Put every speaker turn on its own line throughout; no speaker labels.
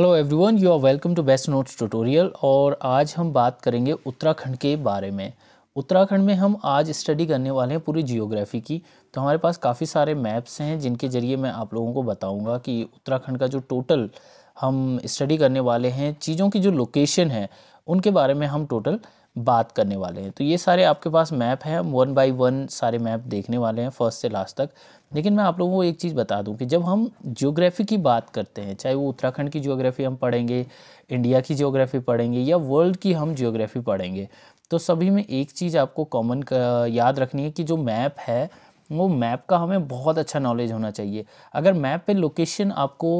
Hello everyone you are welcome to best notes tutorial और आज हम बात करेंगे उत्तराखंड के बारे में उत्तराखंड में हम आज स्टडी करने वाले हैं पूरी जियोग्राफी की तो हमारे पास काफ़ी सारे मैप्स हैं जिनके ज़रिए मैं आप लोगों को बताऊंगा कि उत्तराखंड का जो टोटल हम स्टडी करने वाले हैं चीज़ों की जो लोकेशन है उनके बारे में हम टोटल बात करने वाले हैं तो ये सारे आपके पास मैप हैं वन बाई वन सारे मैप देखने वाले हैं फर्स्ट से लास्ट तक लेकिन मैं आप लोगों को एक चीज़ बता दूं कि जब हम जियोग्राफी की बात करते हैं चाहे वो उत्तराखंड की जियोग्राफी हम पढ़ेंगे इंडिया की जियोग्राफी पढ़ेंगे या वर्ल्ड की हम जियोग्राफी पढ़ेंगे तो सभी में एक चीज़ आपको कॉमन याद रखनी है कि जो मैप है वो मैप का हमें बहुत अच्छा नॉलेज होना चाहिए अगर मैप पे लोकेशन आपको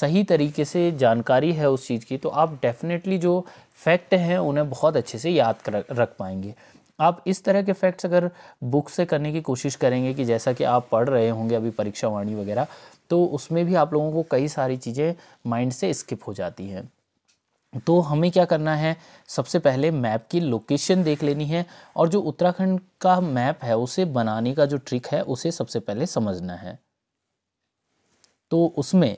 सही तरीके से जानकारी है उस चीज़ की तो आप डेफिनेटली जो फैक्ट हैं उन्हें बहुत अच्छे से याद कर रख पाएंगे आप इस तरह के फैक्ट्स अगर बुक से करने की कोशिश करेंगे कि जैसा कि आप पढ़ रहे होंगे अभी परीक्षा वाणी वगैरह तो उसमें भी आप लोगों को कई सारी चीज़ें माइंड से स्किप हो जाती हैं तो हमें क्या करना है सबसे पहले मैप की लोकेशन देख लेनी है और जो उत्तराखंड का मैप है उसे बनाने का जो ट्रिक है उसे सबसे पहले समझना है तो उसमें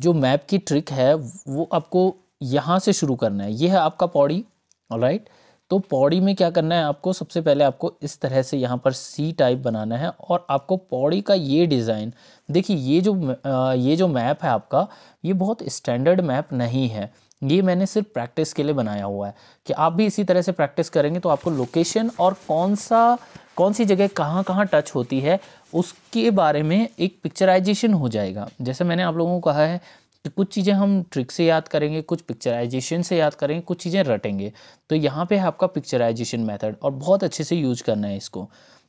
जो मैप की ट्रिक है वो आपको यहाँ से शुरू करना है ये है आपका पौड़ी राइट right? तो पौड़ी में क्या करना है आपको सबसे पहले आपको इस तरह से यहाँ पर सी टाइप बनाना है और आपको पौड़ी का ये डिज़ाइन देखिए ये जो ये जो मैप है आपका ये बहुत स्टैंडर्ड मैप नहीं है ये मैंने सिर्फ प्रैक्टिस के लिए बनाया हुआ है कि आप भी इसी तरह से प्रैक्टिस करेंगे तो आपको लोकेशन और कौन सा कौन सी जगह कहाँ कहाँ टच होती है उसके बारे में एक पिक्चराइजेशन हो जाएगा जैसे मैंने आप लोगों को कहा है तो कुछ चीज़ें हम ट्रिक से याद करेंगे कुछ पिक्चराइजेशन से याद करेंगे कुछ चीज़ें रटेंगे तो यहाँ पे है आपका पिक्चराइजेशन मेथड और बहुत अच्छे से यूज करना है इसको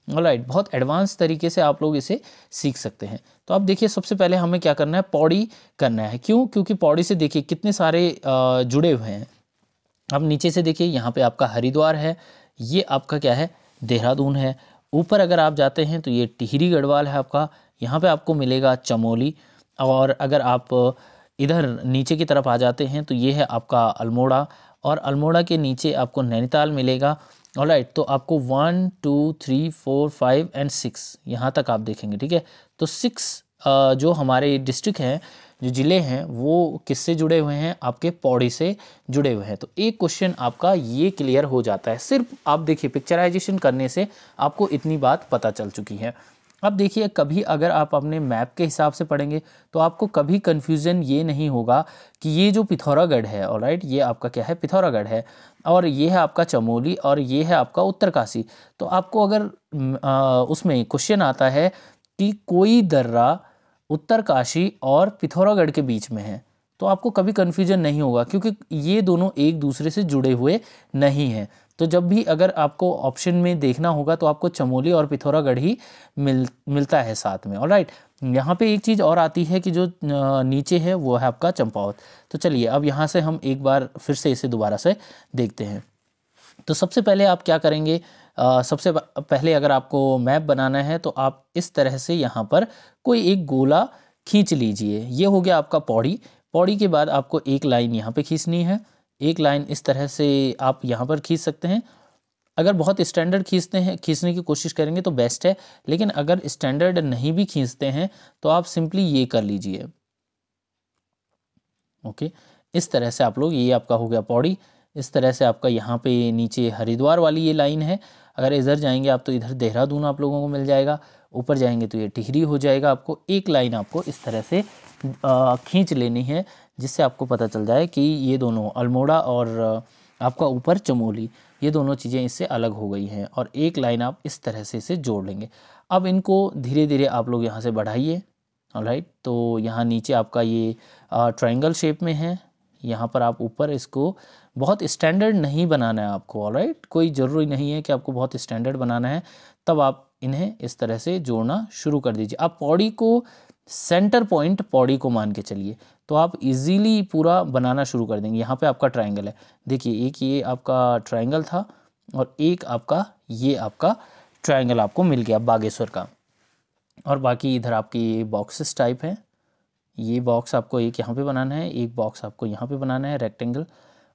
राइट right, बहुत एडवांस तरीके से आप लोग इसे सीख सकते हैं तो आप देखिए सबसे पहले हमें क्या करना है पौड़ी करना है क्यों क्योंकि पौड़ी से देखिए कितने सारे जुड़े हुए हैं आप नीचे से देखिए यहाँ पर आपका हरिद्वार है ये आपका क्या है देहरादून है ऊपर अगर आप जाते हैं तो ये टिहरी गढ़वाल है आपका यहाँ पे आपको मिलेगा चमोली और अगर आप इधर नीचे की तरफ आ जाते हैं तो ये है आपका अल्मोड़ा और अल्मोड़ा के नीचे आपको नैनीताल मिलेगा और राइट तो आपको one two three four five and six यहाँ तक आप देखेंगे ठीक है तो सिक्स जो हमारे डिस्ट्रिक्ट हैं जो ज़िले हैं वो किससे जुड़े हुए हैं आपके पौड़ी से जुड़े हुए हैं तो एक क्वेश्चन आपका ये क्लियर हो जाता है सिर्फ आप देखिए पिक्चराइजेशन करने से आपको इतनी बात पता चल चुकी है अब देखिए कभी अगर आप अपने मैप के हिसाब से पढ़ेंगे तो आपको कभी कन्फ्यूज़न ये नहीं होगा कि ये जो पिथौरागढ़ है और राइट ये आपका क्या है पिथौरागढ़ है और ये है आपका चमोली और ये है आपका उत्तरकाशी तो आपको अगर आ, उसमें क्वेश्चन आता है कि कोई दर्रा उत्तरकाशी और पिथौरागढ़ के बीच में है तो आपको कभी कन्फ्यूजन नहीं होगा क्योंकि ये दोनों एक दूसरे से जुड़े हुए नहीं हैं तो जब भी अगर आपको ऑप्शन में देखना होगा तो आपको चमोली और पिथौरागढ़ ही मिल मिलता है साथ में और राइट यहाँ पे एक चीज़ और आती है कि जो नीचे है वो है आपका चंपावत तो चलिए अब यहाँ से हम एक बार फिर से इसे दोबारा से देखते हैं तो सबसे पहले आप क्या करेंगे आ, सबसे पहले अगर आपको मैप बनाना है तो आप इस तरह से यहाँ पर कोई एक गोला खींच लीजिए ये हो गया आपका पौड़ी पौड़ी के बाद आपको एक लाइन यहाँ पे खींचनी है एक लाइन इस तरह से आप यहाँ पर खींच सकते हैं अगर बहुत स्टैंडर्ड खींचते हैं खींचने की कोशिश करेंगे तो बेस्ट है लेकिन अगर स्टैंडर्ड नहीं भी खींचते हैं तो आप सिंपली ये कर लीजिए ओके इस तरह से आप लोग ये आपका हो गया पौड़ी इस तरह से आपका यहाँ पे नीचे हरिद्वार वाली ये लाइन है अगर इधर जाएंगे आप तो इधर देहरादून आप लोगों को मिल जाएगा ऊपर जाएंगे तो ये टिहरी हो जाएगा आपको एक लाइन आपको इस तरह से खींच लेनी है जिससे आपको पता चल जाए कि ये दोनों अल्मोड़ा और आपका ऊपर चमोली ये दोनों चीज़ें इससे अलग हो गई हैं और एक लाइन आप इस तरह से इसे जोड़ लेंगे अब इनको धीरे धीरे आप लोग यहाँ से बढ़ाइए राइट तो यहाँ नीचे आपका ये ट्राइंगल शेप में है यहाँ पर आप ऊपर इसको बहुत स्टैंडर्ड नहीं बनाना है आपको राइट कोई ज़रूरी नहीं है कि आपको बहुत स्टैंडर्ड बनाना है तब आप इन्हें इस तरह से जोड़ना शुरू कर दीजिए आप पौड़ी को सेंटर पॉइंट पौड़ी को मान के चलिए तो आप इजीली पूरा बनाना शुरू कर देंगे यहाँ पे आपका ट्रायंगल है देखिए एक ये आपका ट्रायंगल था और एक आपका ये आपका ट्रायंगल आपको मिल गया बागेश्वर का और बाकी इधर आपकी बॉक्सेस टाइप हैं ये बॉक्स आपको एक यहाँ पे बनाना है एक बॉक्स आपको यहाँ पे बनाना है रेक्टेंगल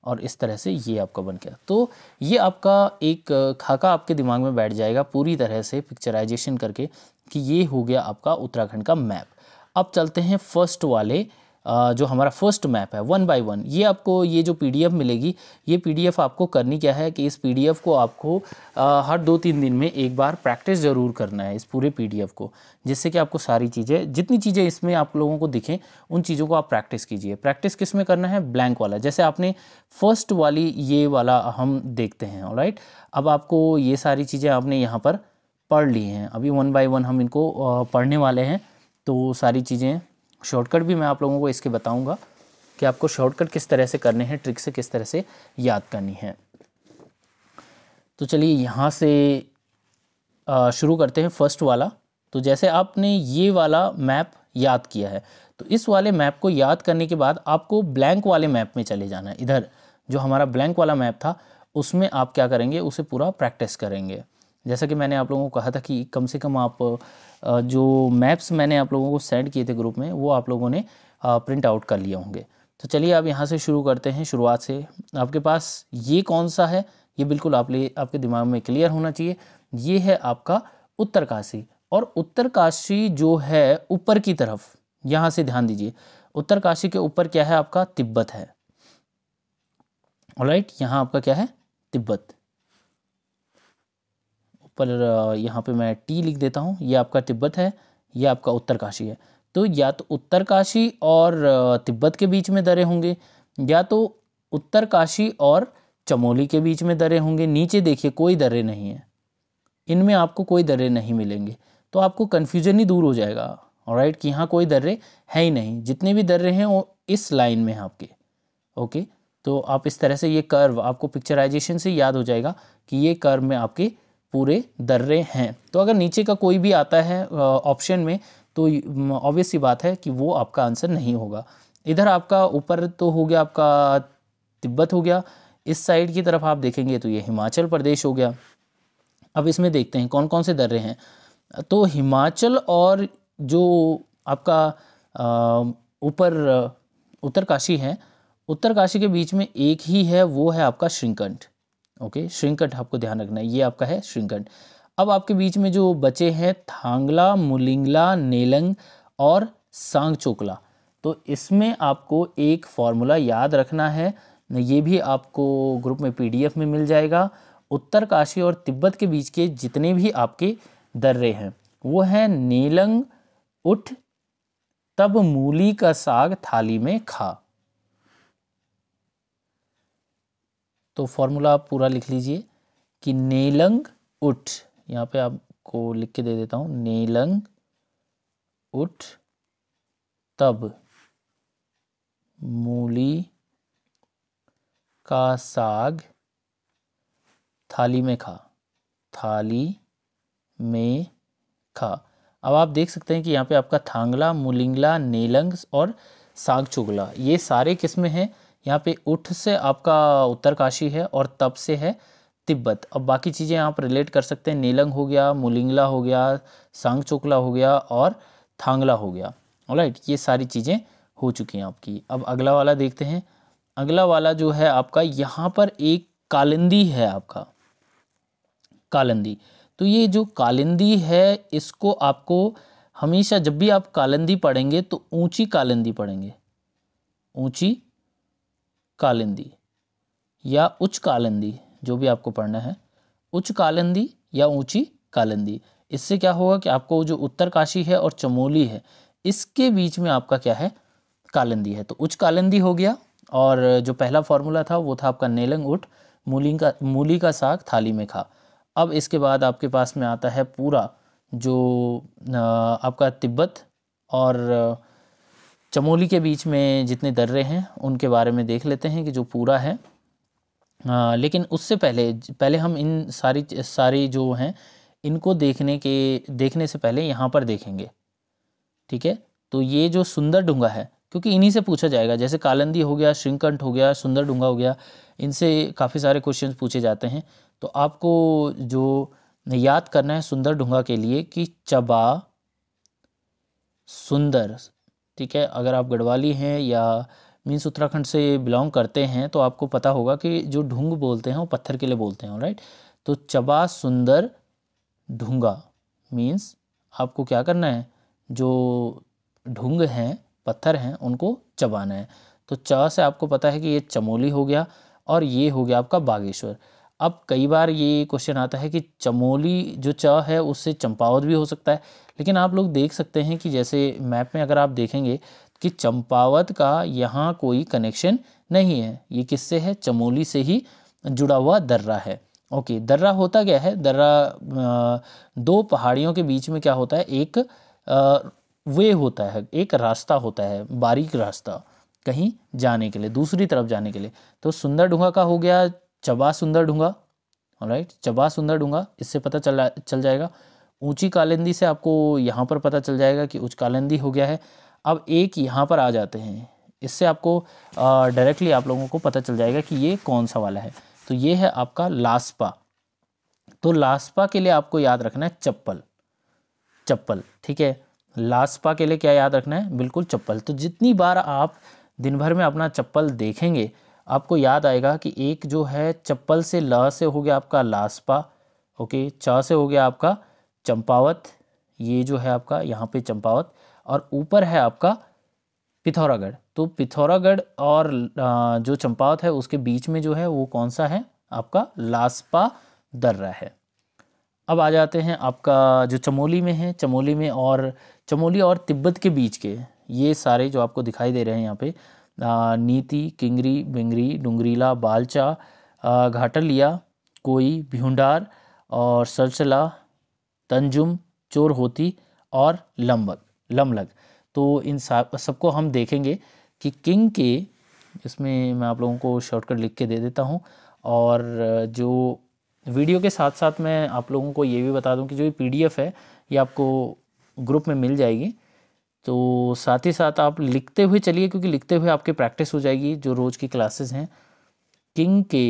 और इस तरह से ये आपका बन गया तो ये आपका एक खाका आपके दिमाग में बैठ जाएगा पूरी तरह से पिक्चराइजेशन करके कि ये हो गया आपका उत्तराखंड का मैप अब चलते हैं फर्स्ट वाले जो हमारा फर्स्ट मैप है वन बाय वन ये आपको ये जो पीडीएफ मिलेगी ये पीडीएफ आपको करनी क्या है कि इस पीडीएफ को आपको हर दो तीन दिन में एक बार प्रैक्टिस ज़रूर करना है इस पूरे पीडीएफ को जिससे कि आपको सारी चीज़ें जितनी चीज़ें इसमें आप लोगों को दिखें उन चीज़ों को आप प्रैक्टिस कीजिए प्रैक्टिस किस में करना है ब्लैंक वाला जैसे आपने फर्स्ट वाली ये वाला हम देखते हैं और अब आपको ये सारी चीज़ें आपने यहाँ पर पढ़ ली हैं अभी वन बाई वन हम इनको पढ़ने वाले हैं तो वो सारी चीज़ें शॉर्टकट भी मैं आप लोगों को इसके बताऊंगा कि आपको शॉर्टकट किस तरह से करने हैं ट्रिक से किस तरह से याद करनी है तो चलिए यहाँ से शुरू करते हैं फर्स्ट वाला तो जैसे आपने ये वाला मैप याद किया है तो इस वाले मैप को याद करने के बाद आपको ब्लैंक वाले मैप में चले जाना है इधर जो हमारा ब्लैंक वाला मैप था उसमें आप क्या करेंगे उसे पूरा प्रैक्टिस करेंगे जैसा कि मैंने आप लोगों को कहा था कि कम से कम आप जो मैप्स मैंने आप लोगों को सेंड किए थे ग्रुप में वो आप लोगों ने प्रिंट आउट कर लिए होंगे तो चलिए आप यहाँ से शुरू करते हैं शुरुआत से आपके पास ये कौन सा है ये बिल्कुल आप ले आपके दिमाग में क्लियर होना चाहिए ये है आपका उत्तरकाशी और उत्तरकाशी जो है ऊपर की तरफ यहाँ से ध्यान दीजिए उत्तरकाशी के ऊपर क्या है आपका तिब्बत है राइट यहाँ आपका क्या है तिब्बत पर यहाँ पे मैं टी लिख देता हूँ ये आपका तिब्बत है ये आपका उत्तरकाशी है तो या तो उत्तरकाशी और तिब्बत के बीच में दरे होंगे या तो उत्तरकाशी और चमोली के बीच में दरे होंगे नीचे देखिए कोई दर्रे नहीं है इनमें आपको कोई दर्रे नहीं मिलेंगे तो आपको कन्फ्यूजन ही दूर हो जाएगा राइट कि यहाँ कोई दर्रे है ही नहीं जितने भी दर्रे हैं वो इस लाइन में हैं आपके ओके तो आप इस तरह से ये कर्व आपको पिक्चराइजेशन से याद हो जाएगा कि ये कर्व में आपके पूरे दर्रे हैं तो अगर नीचे का कोई भी आता है ऑप्शन में तो ऑब्वियस ही बात है कि वो आपका आंसर नहीं होगा इधर आपका ऊपर तो हो गया आपका तिब्बत हो गया इस साइड की तरफ आप देखेंगे तो ये हिमाचल प्रदेश हो गया अब इसमें देखते हैं कौन कौन से दर्रे हैं तो हिमाचल और जो आपका ऊपर उत्तरकाशी है उत्तरकाशी के बीच में एक ही है वो है आपका श्रृंकंठ ओके श्रृंखट आपको ध्यान रखना है ये आपका है श्रृंखट अब आपके बीच में जो बचे हैं थांगला मुलिंगला नेलंग और सांग चोकला तो इसमें आपको एक फॉर्मूला याद रखना है ये भी आपको ग्रुप में पीडीएफ में मिल जाएगा उत्तर काशी और तिब्बत के बीच के जितने भी आपके दर्रे हैं वो हैं नीलंग उठ तब मूली का साग थाली में खा तो फॉर्मूला आप पूरा लिख लीजिए कि नेलंग उठ यहाँ पे आपको लिख के दे देता हूँ नेलंग उठ तब मूली का साग थाली में खा थाली में खा अब आप देख सकते हैं कि यहाँ पे आपका थांगला मुलिंगला नेलंग और साग चुगला ये सारे किस्में हैं यहाँ पे उठ से आपका उत्तरकाशी है और तप से है तिब्बत अब बाकी चीज़ें आप रिलेट कर सकते हैं नीलंग हो गया मुलिंगला हो गया सांग चोकला हो गया और थांगला हो गया राइट ये सारी चीज़ें हो चुकी हैं आपकी अब अगला वाला देखते हैं अगला वाला जो है आपका यहाँ पर एक कालिंदी है आपका कालिंदी तो ये जो कालिंदी है इसको आपको हमेशा जब भी आप कालिंदी पढ़ेंगे तो ऊंची कालिंदी पढ़ेंगे ऊंची कालिंदी या उच्च कालिंदी जो भी आपको पढ़ना है उच्च कालिंदी या ऊंची कालिंदी इससे क्या होगा कि आपको जो उत्तर काशी है और चमोली है इसके बीच में आपका क्या है कालिंदी है तो उच्च कालिंदी हो गया और जो पहला फॉर्मूला था वो था आपका नेलंग उठ मूली का मूली का साग थाली में खा अब इसके बाद आपके पास में आता है पूरा जो आपका तिब्बत और चमोली के बीच में जितने दर्रे हैं उनके बारे में देख लेते हैं कि जो पूरा है आ, लेकिन उससे पहले पहले हम इन सारी सारी जो हैं इनको देखने के देखने से पहले यहाँ पर देखेंगे ठीक है तो ये जो सुंदर डूंगा है क्योंकि इन्हीं से पूछा जाएगा जैसे कालंदी हो गया श्रृंकंठ हो गया सुंदर डूंगा हो गया इनसे काफ़ी सारे क्वेश्चन पूछे जाते हैं तो आपको जो याद करना है सुंदर डूंगा के लिए कि चबा सुंदर ठीक है अगर आप गढ़वाली हैं या मीन्स उत्तराखंड से बिलोंग करते हैं तो आपको पता होगा कि जो ढूंग बोलते हैं वो पत्थर के लिए बोलते हैं राइट तो चबा सुंदर ढूंगा मीन्स आपको क्या करना है जो ढूंग हैं पत्थर हैं उनको चबाना है तो चा से आपको पता है कि ये चमोली हो गया और ये हो गया आपका बागेश्वर अब कई बार ये क्वेश्चन आता है कि चमोली जो च है उससे चंपावत भी हो सकता है लेकिन आप लोग देख सकते हैं कि जैसे मैप में अगर आप देखेंगे कि चंपावत का यहाँ कोई कनेक्शन नहीं है ये किससे है चमोली से ही जुड़ा हुआ दर्रा है ओके दर्रा होता क्या है दर्रा दो पहाड़ियों के बीच में क्या होता है एक वे होता है एक रास्ता होता है बारीक रास्ता कहीं जाने के लिए दूसरी तरफ जाने के लिए तो सुंदर डूंगा का हो गया चबा सुंदर ढूंगा राइट चबा सुंदर ढूंगा इससे पता चला चल जाएगा ऊंची कालिंदी से आपको यहाँ पर पता चल जाएगा कि उच्च कालिंदी हो गया है अब एक यहाँ पर आ जाते हैं इससे आपको डायरेक्टली आप लोगों को पता चल जाएगा कि ये कौन सा वाला है तो ये है आपका लास्पा तो लास्पा के लिए आपको याद रखना है चप्पल चप्पल ठीक है लास्पा के लिए क्या याद रखना है बिल्कुल चप्पल तो जितनी बार आप दिन भर में अपना चप्पल देखेंगे आपको याद आएगा कि एक जो है चप्पल से ल से हो गया आपका लास्पा ओके च से हो गया आपका चंपावत ये जो है आपका यहाँ पे चंपावत और ऊपर है आपका पिथौरागढ़ तो पिथौरागढ़ और जो चंपावत है उसके बीच में जो है वो कौन सा है आपका लास्पा दर्रा है अब आ जाते हैं आपका जो चमोली में है चमोली में और चमोली और तिब्बत के बीच के ये सारे जो आपको दिखाई दे रहे हैं यहाँ पे नीति किंगरी बिंगरी डुंगरीला बालचा घाटलिया कोई भिहुंडार और सरसला तंजुम चोर होती और लम्बक लमलग तो इन सबको हम देखेंगे कि किंग के इसमें मैं आप लोगों को शॉर्टकट लिख के दे देता हूँ और जो वीडियो के साथ साथ मैं आप लोगों को ये भी बता दूँ कि जो ये पीडीएफ है ये आपको ग्रुप में मिल जाएगी तो साथ ही साथ आप लिखते हुए चलिए क्योंकि लिखते हुए आपकी प्रैक्टिस हो जाएगी जो रोज़ की क्लासेस हैं किंग के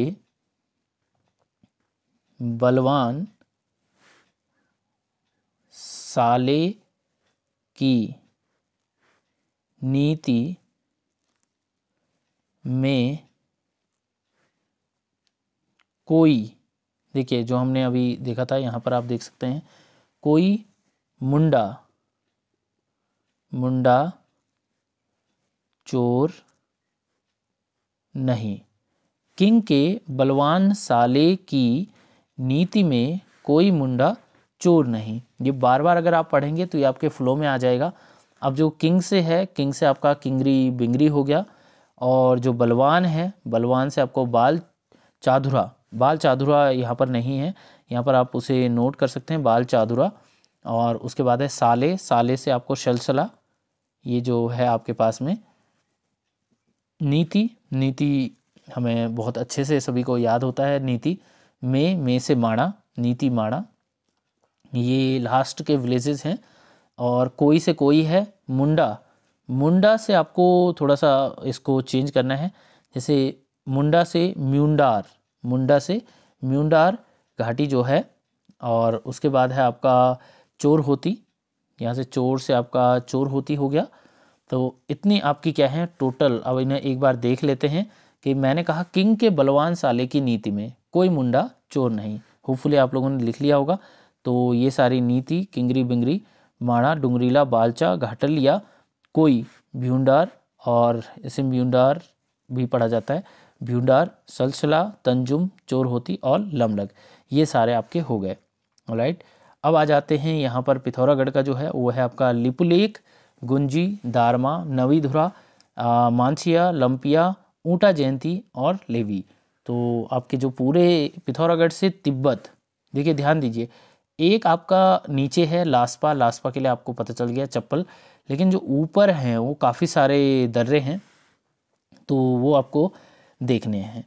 बलवान साले की नीति में कोई देखिए जो हमने अभी देखा था यहाँ पर आप देख सकते हैं कोई मुंडा मुंडा चोर नहीं किंग के बलवान साले की नीति में कोई मुंडा चोर नहीं ये बार बार अगर आप पढ़ेंगे तो ये आपके फ्लो में आ जाएगा अब जो किंग से है किंग से आपका किंगरी बिंगरी हो गया और जो बलवान है बलवान से आपको बाल चादुरा बाल चादुरा यहाँ पर नहीं है यहाँ पर आप उसे नोट कर सकते हैं बाल चादुरा और उसके बाद है साले साले से आपको शलसला ये जो है आपके पास में नीति नीति हमें बहुत अच्छे से सभी को याद होता है नीति मे मे से माणा नीति माणा ये लास्ट के विलेजेस हैं और कोई से कोई है मुंडा मुंडा से आपको थोड़ा सा इसको चेंज करना है जैसे मुंडा से म्यूंडार मुंडा से म्यूंडार घाटी जो है और उसके बाद है आपका चोर होती यहाँ से चोर से आपका चोर होती हो गया तो इतनी आपकी क्या है टोटल अब इन्हें एक बार देख लेते हैं कि मैंने कहा किंग के बलवान साले की नीति में कोई मुंडा चोर नहीं होपफुली आप लोगों ने लिख लिया होगा तो ये सारी नीति किंगरी बिंगरी माणा डुंगरीला बालचा घाटलिया कोई भ्यूंडार और इसे भ्यूंडार भी पढ़ा जाता है भ्यूंडार सलसला तंजुम चोर होती और लमलग ये सारे आपके हो गए राइट अब आ जाते हैं यहाँ पर पिथौरागढ़ का जो है वो है आपका लिपुलेक गुंजी दारमा नवीधुरा मानसिया लंपिया ऊँटा जयंती और लेवी तो आपके जो पूरे पिथौरागढ़ से तिब्बत देखिए ध्यान दीजिए एक आपका नीचे है लास्पा लास्पा के लिए आपको पता चल गया चप्पल लेकिन जो ऊपर हैं वो काफ़ी सारे दर्रे हैं तो वो आपको देखने हैं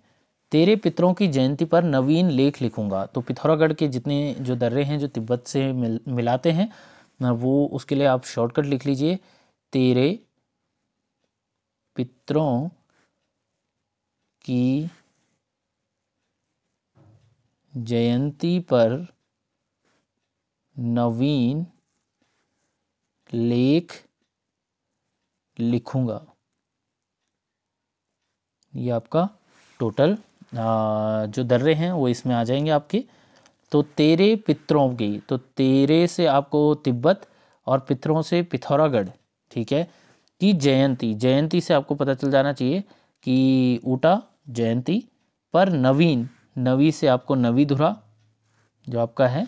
तेरे पितरों की जयंती पर नवीन लेख लिखूंगा तो पिथौरागढ़ के जितने जो दर्रे हैं जो तिब्बत से मिल मिलाते हैं वो उसके लिए आप शॉर्टकट लिख लीजिए तेरे पितरों की जयंती पर नवीन लेख लिखूंगा ये आपका टोटल जो दर्रे हैं वो इसमें आ जाएंगे आपके तो तेरे पितरों की तो तेरे से आपको तिब्बत और पितरों से पिथौरागढ़ ठीक है कि जयंती जयंती से आपको पता चल जाना चाहिए कि ऊटा जयंती पर नवीन नवी से आपको नवी धुरा जो आपका है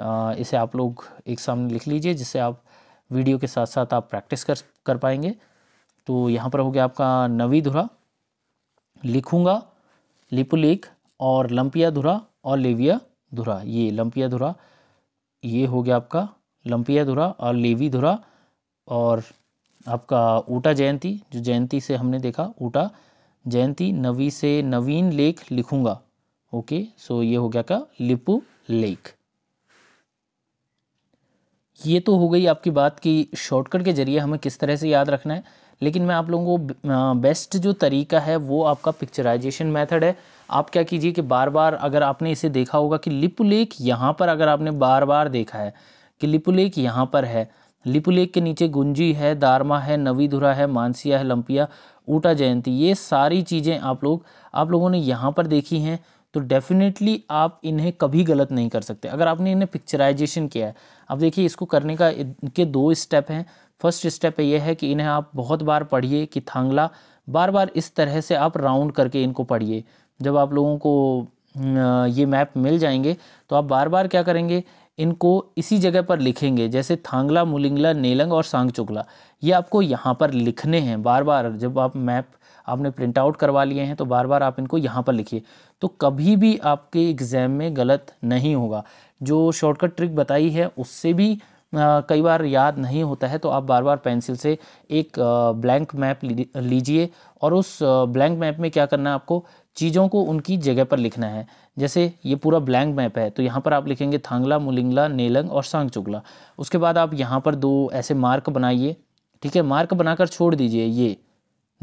आ, इसे आप लोग एक सामने लिख लीजिए जिससे आप वीडियो के साथ साथ आप प्रैक्टिस कर कर पाएंगे तो यहाँ पर हो गया आपका नवी धुरा लिखूँगा लिपुलेक और लंपिया धुरा और लेविया धुरा ये लंपिया धुरा ये हो गया आपका लंपिया धुरा और लेवी धुरा और आपका ऊटा जयंती जो जयंती से हमने देखा ऊटा जयंती नवी से नवीन लेख लिखूंगा ओके सो ये हो गया का लिपु लेख ये तो हो गई आपकी बात कि शॉर्टकट के जरिए हमें किस तरह से याद रखना है लेकिन मैं आप लोगों को बेस्ट जो तरीका है वो आपका पिक्चराइजेशन मेथड है आप क्या कीजिए कि बार बार अगर आपने इसे देखा होगा कि लिपुलेख यहाँ पर अगर आपने बार बार देखा है कि लिपुलेक यहाँ पर है लिपुलेक के नीचे गुंजी है दारमा है नवीधुरा है मानसिया है लंपिया ऊटा जयंती ये सारी चीज़ें आप लोग आप लोगों ने यहाँ पर देखी हैं तो डेफिनेटली आप इन्हें कभी गलत नहीं कर सकते अगर आपने इन्हें पिक्चराइजेशन किया है अब देखिए इसको करने का के दो स्टेप हैं फर्स्ट स्टेप यह है कि इन्हें आप बहुत बार पढ़िए कि थांगला बार बार इस तरह से आप राउंड करके इनको पढ़िए जब आप लोगों को ये मैप मिल जाएंगे तो आप बार बार क्या करेंगे इनको इसी जगह पर लिखेंगे जैसे थांगला मुलिंगला नेलंग और सांग ये आपको यहाँ पर लिखने हैं बार बार जब आप मैप आपने प्रिंट आउट करवा लिए हैं तो बार बार आप इनको यहाँ पर लिखिए तो कभी भी आपके एग्ज़ाम में गलत नहीं होगा जो शॉर्टकट ट्रिक बताई है उससे भी कई बार याद नहीं होता है तो आप बार बार पेंसिल से एक ब्लैंक मैप लीजिए और उस ब्लैंक मैप में क्या करना है आपको चीज़ों को उनकी जगह पर लिखना है जैसे ये पूरा ब्लैंक मैप है तो यहाँ पर आप लिखेंगे थांगला मुलिंगला नेलंग और सांगचुगला उसके बाद आप यहाँ पर दो ऐसे मार्क बनाइए ठीक है मार्क बनाकर छोड़ दीजिए ये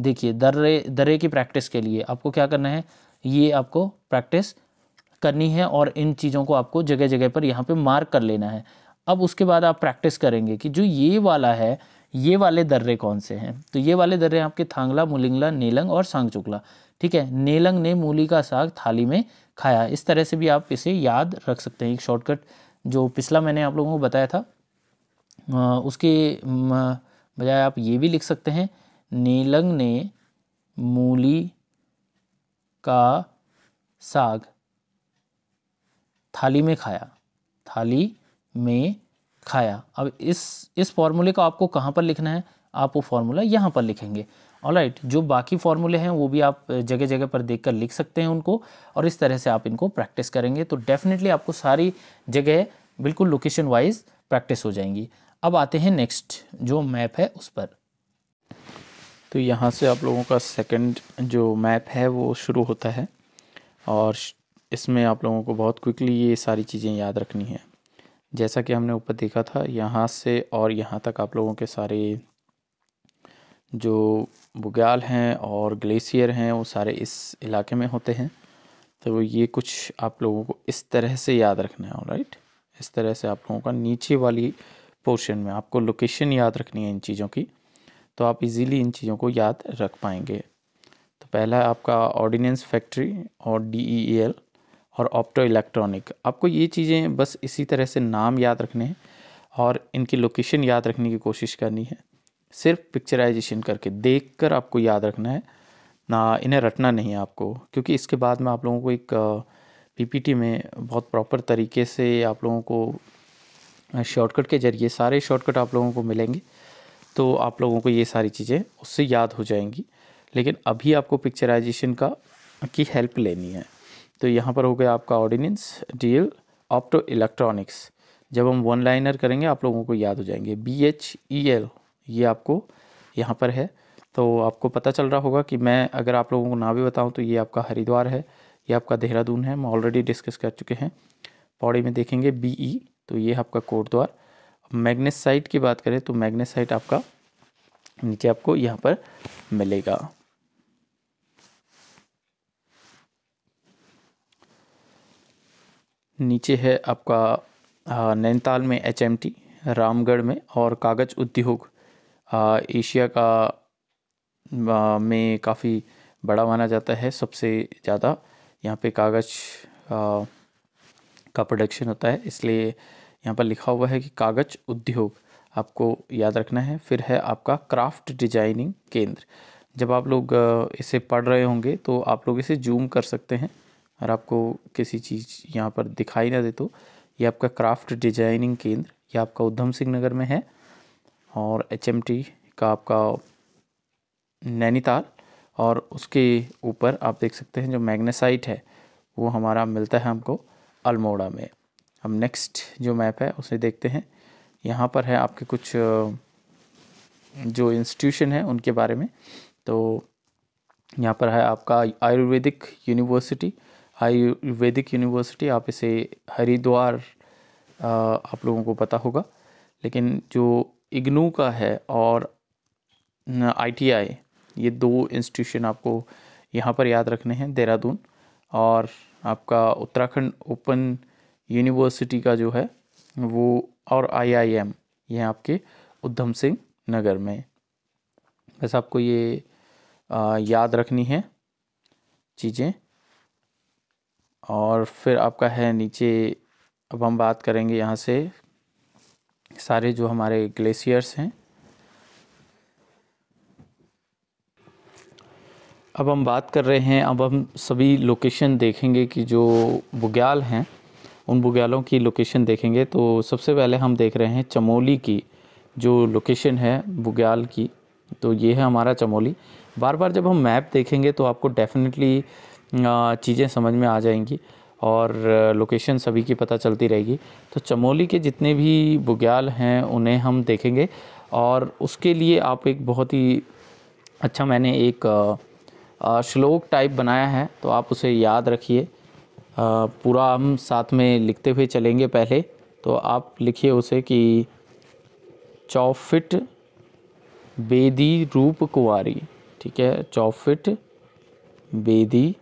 देखिए दर्रे दर्रे की प्रैक्टिस के लिए आपको क्या करना है ये आपको प्रैक्टिस करनी है और इन चीज़ों को आपको जगह जगह पर यहाँ पे मार्क कर लेना है अब उसके बाद आप प्रैक्टिस करेंगे कि जो ये वाला है ये वाले दर्रे कौन से हैं तो ये वाले दर्रे आपके थांगला मुलिंगला नीलंग और सांग चुकला ठीक है नीलंग ने मूली का साग थाली में खाया इस तरह से भी आप इसे याद रख सकते हैं एक शॉर्टकट जो पिछला मैंने आप लोगों को बताया था उसके बजाय आप ये भी लिख सकते हैं नीलंग ने मूली का साग थाली में खाया थाली में खाया अब इस इस फॉर्मूले को आपको कहाँ पर लिखना है आप वो फार्मूला यहाँ पर लिखेंगे ऑल राइट जो बाकी फार्मूले हैं वो भी आप जगह जगह पर देख कर लिख सकते हैं उनको और इस तरह से आप इनको प्रैक्टिस करेंगे तो डेफिनेटली आपको सारी जगह बिल्कुल लोकेशन वाइज प्रैक्टिस हो जाएंगी अब आते हैं नेक्स्ट जो मैप है उस पर
तो यहाँ से आप लोगों का सेकंड जो मैप है वो शुरू होता है और इसमें आप लोगों को बहुत क्विकली ये सारी चीज़ें याद रखनी है जैसा कि हमने ऊपर देखा था यहाँ से और यहाँ तक आप लोगों के सारे जो बुग्याल हैं और ग्लेशियर हैं वो सारे इस इलाके में होते हैं तो ये कुछ आप लोगों को इस तरह से याद रखना है राइट इस तरह से आप लोगों का नीचे वाली पोर्शन में आपको लोकेशन याद रखनी है इन चीज़ों की तो आप इजीली इन चीज़ों को याद रख पाएंगे तो पहला है आपका ऑर्डिनेंस फैक्ट्री और डी ई एल और ऑप्टो इलेक्ट्रॉनिक आपको ये चीज़ें बस इसी तरह से नाम याद रखने हैं और इनकी लोकेशन याद रखने की कोशिश करनी है सिर्फ पिक्चराइजेशन करके देख कर आपको याद रखना है ना इन्हें रटना नहीं है आपको क्योंकि इसके बाद में आप लोगों को एक पीपीटी में बहुत प्रॉपर तरीके से आप लोगों को शॉर्टकट के ज़रिए सारे शॉर्टकट आप लोगों को मिलेंगे तो आप लोगों को ये सारी चीज़ें उससे याद हो जाएंगी लेकिन अभी आपको पिक्चराइजेशन का की हेल्प लेनी है तो यहाँ पर हो गया आपका ऑर्डिनेंस डील ऑप्टो इलेक्ट्रॉनिक्स जब हम वन लाइनर करेंगे आप लोगों को याद हो जाएंगे बी एच ई एल ये आपको यहाँ पर है तो आपको पता चल रहा होगा कि मैं अगर आप लोगों को ना भी बताऊँ तो ये आपका हरिद्वार है ये आपका देहरादून है हम ऑलरेडी डिस्कस कर चुके हैं पौड़ी में देखेंगे बी ई e, तो ये आपका कोटद्वार मैग्नेसाइट की बात करें तो मैग्नेसाइट आपका नीचे आपको यहाँ पर मिलेगा नीचे है आपका नैनीताल में एच एम टी रामगढ़ में और कागज़ उद्योग एशिया का में काफ़ी बड़ा माना जाता है सबसे ज़्यादा यहाँ पे कागज़ का प्रोडक्शन होता है इसलिए यहाँ पर लिखा हुआ है कि कागज़ उद्योग आपको याद रखना है फिर है आपका क्राफ्ट डिजाइनिंग केंद्र जब आप लोग इसे पढ़ रहे होंगे तो आप लोग इसे जूम कर सकते हैं और आपको किसी चीज़ यहाँ पर दिखाई ना दे तो ये आपका क्राफ्ट डिजाइनिंग केंद्र ये आपका उधम सिंह नगर में है और एच का आपका नैनीताल और उसके ऊपर आप देख सकते हैं जो मैग्नेसाइट है वो हमारा मिलता है हमको अल्मोड़ा में हम नेक्स्ट जो मैप है उसे देखते हैं यहाँ पर है आपके कुछ जो इंस्टीट्यूशन है उनके बारे में तो यहाँ पर है आपका आयुर्वेदिक यूनिवर्सिटी आयुर्वेदिक यूनिवर्सिटी आप इसे हरिद्वार आप लोगों को पता होगा लेकिन जो इग्नू का है और आईटीआई ये दो इंस्टीट्यूशन आपको यहाँ पर याद रखने हैं देहरादून और आपका उत्तराखंड ओपन यूनिवर्सिटी का जो है वो और आईआईएम ये आपके उधम सिंह नगर में बस आपको ये आ, याद रखनी है चीज़ें और फिर आपका है नीचे अब हम बात करेंगे यहाँ से सारे जो हमारे ग्लेशियर्स हैं अब हम बात कर रहे हैं अब हम सभी लोकेशन देखेंगे कि जो बुग्याल हैं उन बुग्यालों की लोकेशन देखेंगे तो सबसे पहले हम देख रहे हैं चमोली की जो लोकेशन है बुग्याल की तो ये है हमारा चमोली बार बार जब हम मैप देखेंगे तो आपको डेफिनेटली चीज़ें समझ में आ जाएंगी और लोकेशन सभी की पता चलती रहेगी तो चमोली के जितने भी बुग्याल हैं उन्हें हम देखेंगे और उसके लिए आप एक बहुत ही अच्छा मैंने एक श्लोक टाइप बनाया है तो आप उसे याद रखिए पूरा हम साथ में लिखते हुए चलेंगे पहले तो आप लिखिए उसे कि चौफिट बेदी रूप कुंवारी ठीक है चौफिट बेदी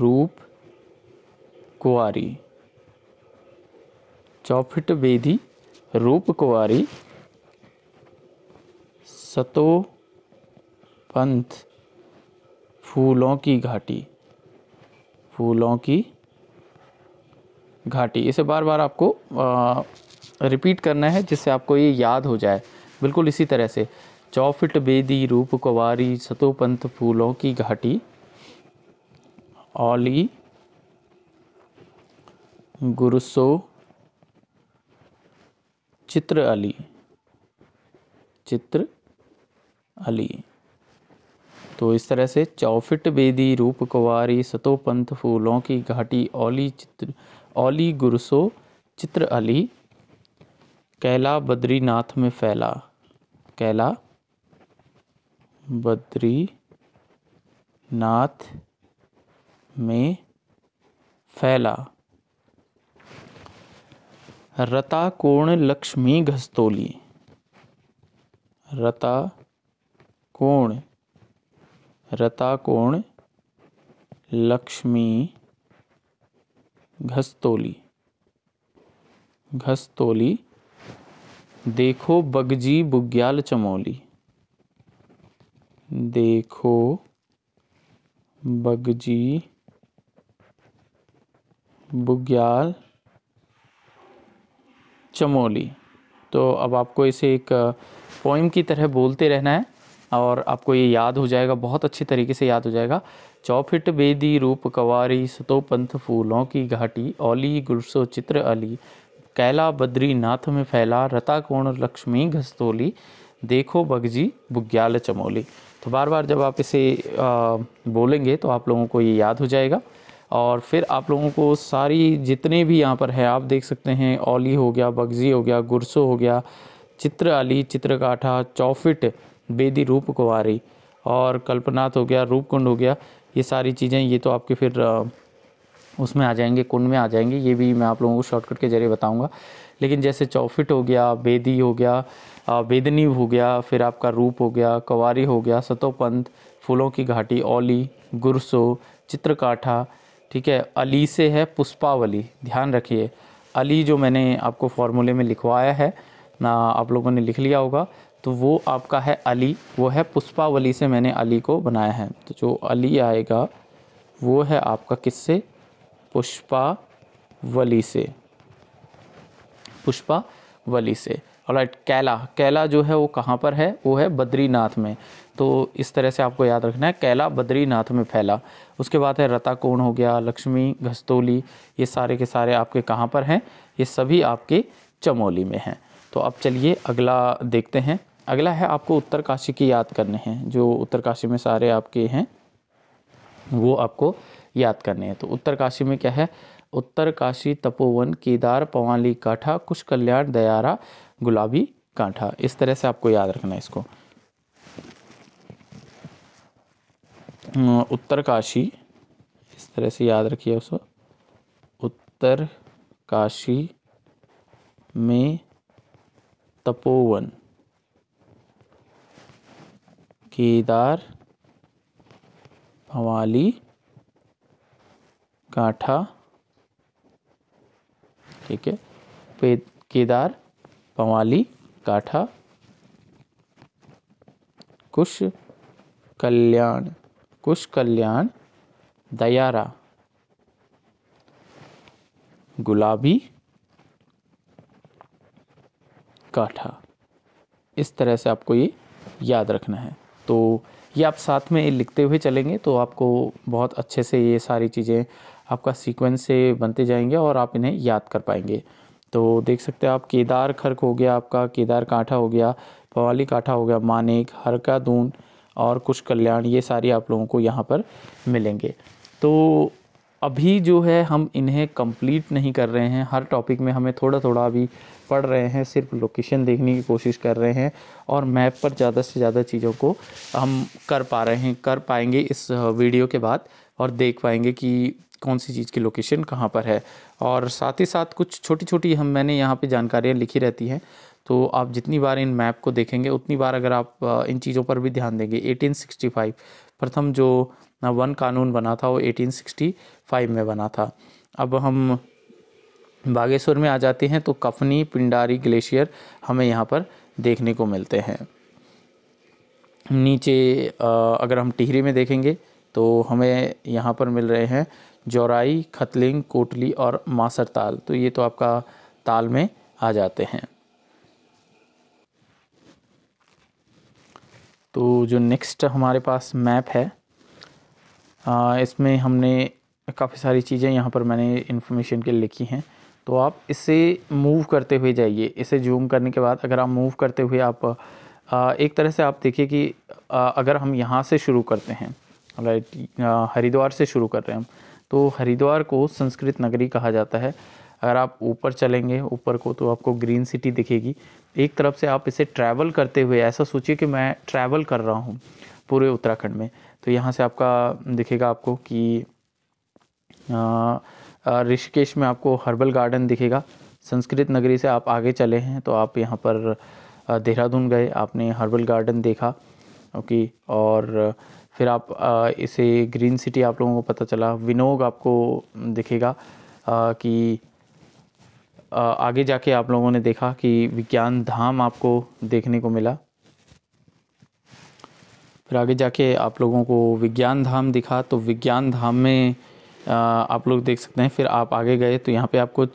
रूप कुआरी चौफिट बेदी रूप कुआरी सतो पंथ फूलों की घाटी फूलों की घाटी इसे बार बार आपको आ, रिपीट करना है जिससे आपको ये याद हो जाए बिल्कुल इसी तरह से चौफिट बेदी रूप कुवारी सतोपंथ फूलों की घाटी ऑली गुरुसो चित्र अली चित्र अली तो इस तरह से चौफिट बेदी रूप कुवारी सतोपंथ फूलों की घाटी ओली चित्र ओली गुरुसो चित्र अली कैला बद्रीनाथ में फैला कैला बद्रीनाथ में फैला रता कोण लक्ष्मी घस्तोली रता कोण रता कोण लक्ष्मी घस्तोली घस्तोली देखो बगजी बुग्याल चमोली देखो बगजी बुग्याल चमोली तो अब आपको इसे एक पोइम की तरह बोलते रहना है और आपको ये याद हो जाएगा बहुत अच्छी तरीके से याद हो जाएगा चौफिट बेदी रूप कवारी सतो पंथ फूलों की घाटी ओली गुरसो चित्र अली कैला बद्री नाथ में फैला रता कोण लक्ष्मी घस्तोली देखो बगजी बुग्याल चमोली तो बार बार जब आप इसे आ, बोलेंगे तो आप लोगों को ये याद हो जाएगा और फिर आप लोगों को सारी जितने भी यहाँ पर है आप देख सकते हैं ओली हो गया बगजी हो गया गुरसो हो गया चित्र अली चित्रकाठा चौफिट बेदी रूप कुंवारी और कल्पनाथ हो गया रूपकुंड हो गया ये सारी चीज़ें ये तो आपके फिर उसमें आ जाएंगे कुंड में आ जाएंगे ये भी मैं आप लोगों को शॉर्टकट के ज़रिए बताऊंगा लेकिन जैसे चौफिट हो गया बेदी हो गया बेदनी हो गया फिर आपका रूप हो गया कवारी हो गया सतोपंथ फूलों की घाटी ओली गुरसो चित्रकाठा ठीक है अली से है पुष्पावली ध्यान रखिए अली जो मैंने आपको फॉर्मूले में लिखवाया है ना आप लोगों ने लिख लिया होगा तो वो आपका है अली वो है पुष्पावली से मैंने अली को बनाया है तो जो अली आएगा वो है आपका किससे पुष्पावली से पुष्पावली से और कैला कैला जो है वो कहाँ पर है वो है बद्रीनाथ में तो इस तरह से आपको याद रखना है कैला बद्रीनाथ में फैला उसके बाद है रताकोण हो गया लक्ष्मी घस्तोली ये सारे के सारे आपके कहाँ पर हैं ये सभी आपके चमोली में हैं तो अब चलिए अगला देखते हैं अगला है आपको उत्तरकाशी की याद करने हैं जो उत्तरकाशी में सारे आपके हैं वो आपको याद करने हैं तो उत्तरकाशी में क्या है उत्तरकाशी तपोवन केदार पवाली काठा कुश कल्याण दयारा गुलाबी कांठा इस तरह से आपको याद रखना है इसको उत्तरकाशी इस तरह से याद रखिए उसको उत्तर काशी में तपोवन केदार भवाली काठा ठीक है केदार पवाली काठा कुश कल्याण कुश कल्याण दयारा गुलाबी काठा इस तरह से आपको ये याद रखना है तो ये आप साथ में लिखते हुए चलेंगे तो आपको बहुत अच्छे से ये सारी चीज़ें आपका सीक्वेंस से बनते जाएंगे और आप इन्हें याद कर पाएंगे तो देख सकते हैं आप केदार खर्क हो गया आपका केदार कांठा हो गया पवाली कांठा हो गया मानिक हरका दून और कुछ कल्याण ये सारी आप लोगों को यहाँ पर मिलेंगे तो अभी जो है हम इन्हें कंप्लीट नहीं कर रहे हैं हर टॉपिक में हमें थोड़ा थोड़ा अभी पढ़ रहे हैं सिर्फ लोकेशन देखने की कोशिश कर रहे हैं और मैप पर ज़्यादा से ज़्यादा चीज़ों को हम कर पा रहे हैं कर पाएंगे इस वीडियो के बाद और देख पाएंगे कि कौन सी चीज़ की लोकेशन कहाँ पर है और साथ ही साथ कुछ छोटी छोटी हम मैंने यहाँ पे जानकारियाँ लिखी रहती हैं तो आप जितनी बार इन मैप को देखेंगे उतनी बार अगर आप इन चीज़ों पर भी ध्यान देंगे 1865 प्रथम जो वन कानून बना था वो 1865 में बना था अब हम बागेश्वर में आ जाते हैं तो कफनी पिंडारी ग्लेशियर हमें यहाँ पर देखने को मिलते हैं नीचे अगर हम टिहरी में देखेंगे तो हमें यहाँ पर मिल रहे हैं जोराई खतलिंग कोटली और मासर ताल तो ये तो आपका ताल में आ जाते हैं तो जो नेक्स्ट हमारे पास मैप है आ, इसमें हमने काफ़ी सारी चीज़ें यहाँ पर मैंने इन्फॉर्मेशन के लिखी हैं तो आप इसे मूव करते हुए जाइए इसे जूम करने के बाद अगर आप मूव करते हुए आप आ, एक तरह से आप देखिए कि आ, अगर हम यहाँ से शुरू करते हैं राइट हरिद्वार से शुरू कर रहे हैं हम तो हरिद्वार को संस्कृत नगरी कहा जाता है अगर आप ऊपर चलेंगे ऊपर को तो आपको ग्रीन सिटी दिखेगी एक तरफ से आप इसे ट्रैवल करते हुए ऐसा सोचिए कि मैं ट्रैवल कर रहा हूँ पूरे उत्तराखंड में तो यहाँ से आपका दिखेगा आपको कि ऋषिकेश में आपको हर्बल गार्डन दिखेगा संस्कृत नगरी से आप आगे चले हैं तो आप यहाँ पर देहरादून गए आपने हर्बल गार्डन देखा ओके और फिर आप इसे ग्रीन सिटी आप लोगों को पता चला विनोग आपको दिखेगा कि आगे जाके आप लोगों ने देखा कि विज्ञान धाम आपको देखने को मिला फिर आगे जाके आप लोगों को विज्ञान धाम दिखा तो विज्ञान धाम में आप लोग देख सकते हैं फिर आप आगे गए तो यहाँ पे आपको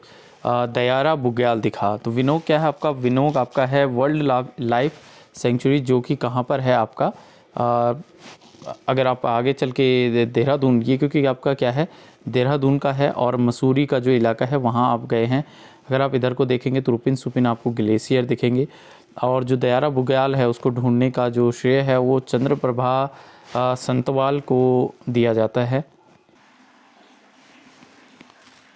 दयारा बुग्याल दिखा तो विनोक क्या है आपका विनोक आपका है वर्ल्ड लाइफ सेंचुरी जो कि कहाँ पर है आपका आ, अगर आप आगे चल के देहरादून ये क्योंकि आपका क्या है देहरादून का है और मसूरी का जो इलाका है वहाँ आप गए हैं अगर आप इधर को देखेंगे तो रुपिन सुपिन आपको ग्लेशियर दिखेंगे और जो दयारा बुग्याल है उसको ढूंढने का जो श्रेय है वो चंद्र प्रभा संतवाल को दिया जाता है